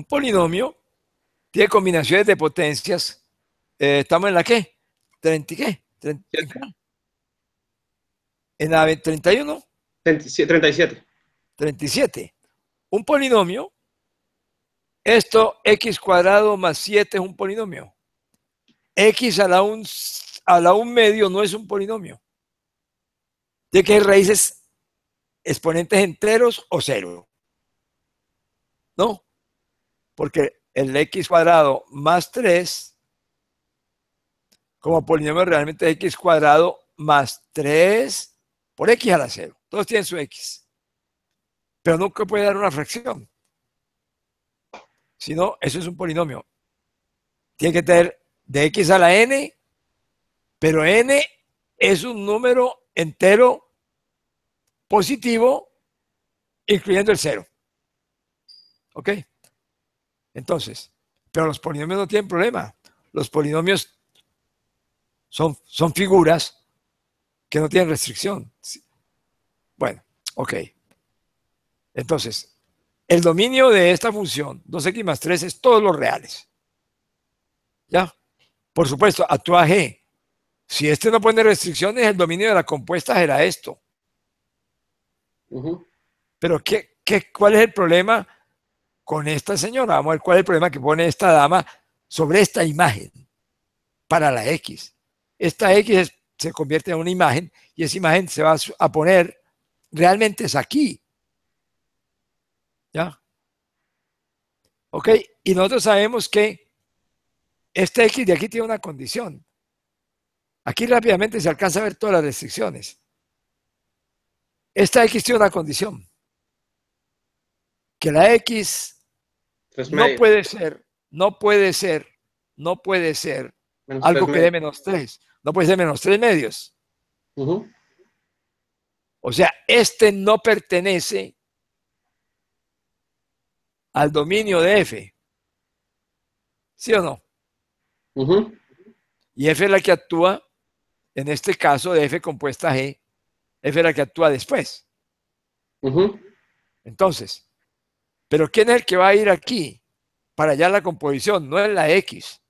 un polinomio tiene combinaciones de potencias. Eh, ¿Estamos en la qué? ¿30 qué? ¿En la 31? 37. 37. Un polinomio. Esto x cuadrado más 7 es un polinomio. x a la 1 a la un medio no es un polinomio. Tiene que ser raíces exponentes enteros o cero. ¿No? porque el x cuadrado más 3 como polinomio realmente es x cuadrado más 3 por x a la 0. Todos tienen su x. Pero nunca puede dar una fracción. Si no, eso es un polinomio. Tiene que tener de x a la n, pero n es un número entero positivo, incluyendo el 0. ¿Ok? Entonces, pero los polinomios no tienen problema. Los polinomios son, son figuras que no tienen restricción. Bueno, ok. Entonces, el dominio de esta función, 2x más 3, es todos los reales. ¿Ya? Por supuesto, actúa G. Si este no pone restricciones, el dominio de la compuesta será esto. Pero ¿qué, qué, cuál es el problema con esta señora. Vamos a ver cuál es el problema que pone esta dama sobre esta imagen para la X. Esta X se convierte en una imagen y esa imagen se va a poner realmente es aquí. ¿Ya? ¿Ok? Y nosotros sabemos que esta X de aquí tiene una condición. Aquí rápidamente se alcanza a ver todas las restricciones. Esta X tiene una condición. Que la X pues no puede ser, no puede ser, no puede ser algo que dé menos 3. No puede ser menos 3 medios. O sea, este no pertenece al dominio de F. ¿Sí o no? Y F es la que actúa, en este caso de F compuesta G, F es la que actúa después. Entonces, pero ¿quién es el que va a ir aquí para hallar la composición? No es la X,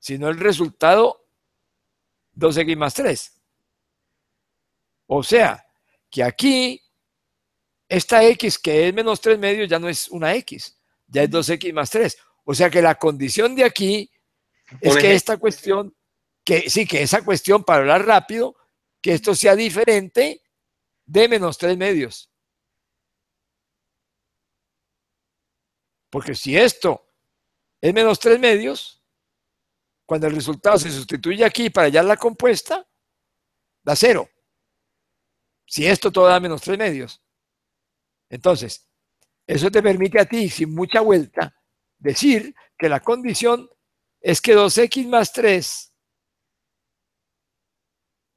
sino el resultado 2X más 3. O sea, que aquí esta X que es menos 3 medios ya no es una X, ya es 2X más 3. O sea que la condición de aquí es que esta cuestión, que sí, que esa cuestión, para hablar rápido, que esto sea diferente de menos 3 medios. Porque si esto es menos tres medios, cuando el resultado se sustituye aquí para hallar la compuesta, da cero. Si esto todo da menos tres medios. Entonces, eso te permite a ti, sin mucha vuelta, decir que la condición es que 2x más 3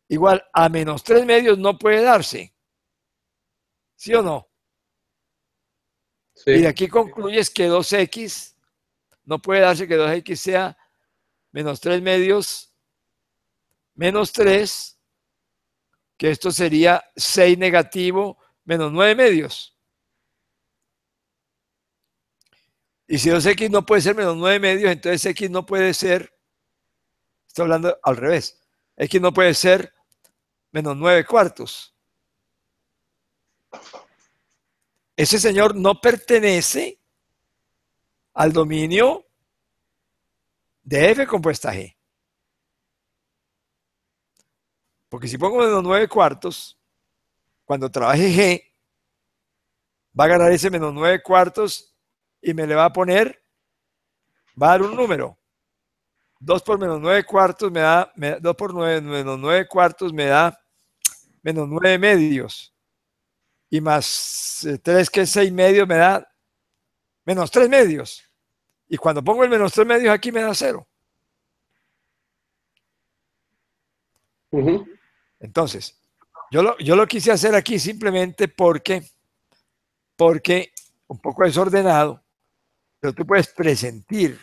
igual a menos 3 medios no puede darse. ¿Sí o no? Y aquí concluyes que 2x no puede darse que 2x sea menos 3 medios menos 3, que esto sería 6 negativo menos 9 medios. Y si 2x no puede ser menos 9 medios, entonces x no puede ser, estoy hablando al revés, x no puede ser menos 9 cuartos. ese señor no pertenece al dominio de F compuesta G. Porque si pongo menos 9 cuartos, cuando trabaje G, va a ganar ese menos 9 cuartos y me le va a poner, va a dar un número. 2 por menos 9 cuartos me da, por 9 menos 9 cuartos me da menos 9 medios y más eh, tres que es 6 medios me da menos 3 medios. Y cuando pongo el menos 3 medios aquí me da cero Entonces, yo lo, yo lo quise hacer aquí simplemente porque, porque un poco desordenado, pero tú puedes presentir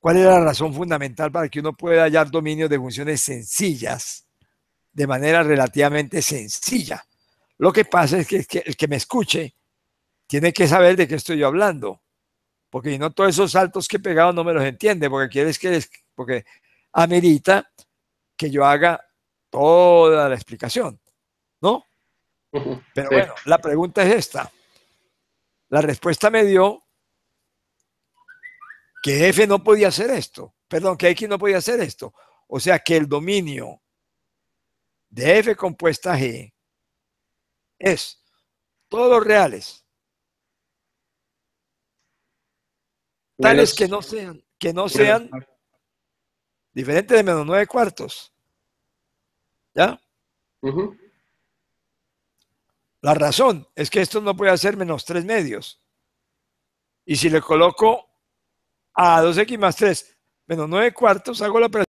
cuál es la razón fundamental para que uno pueda hallar dominio de funciones sencillas de manera relativamente sencilla. Lo que pasa es que, el que me escuche tiene que saber de qué estoy yo hablando, porque si no todos esos saltos que he pegado no me los entiende, porque quieres que porque amerita que yo haga toda la explicación, ¿no? Pero bueno, la pregunta es esta. La respuesta me dio que F no podía hacer esto, perdón, que X no podía hacer esto. O sea que el dominio de F compuesta G es todos los reales, tales que no sean, que no sean diferentes de menos nueve cuartos. ¿Ya? La razón es que esto no puede ser menos tres medios. Y si le coloco a 2x más 3 menos 9 cuartos, hago la operación.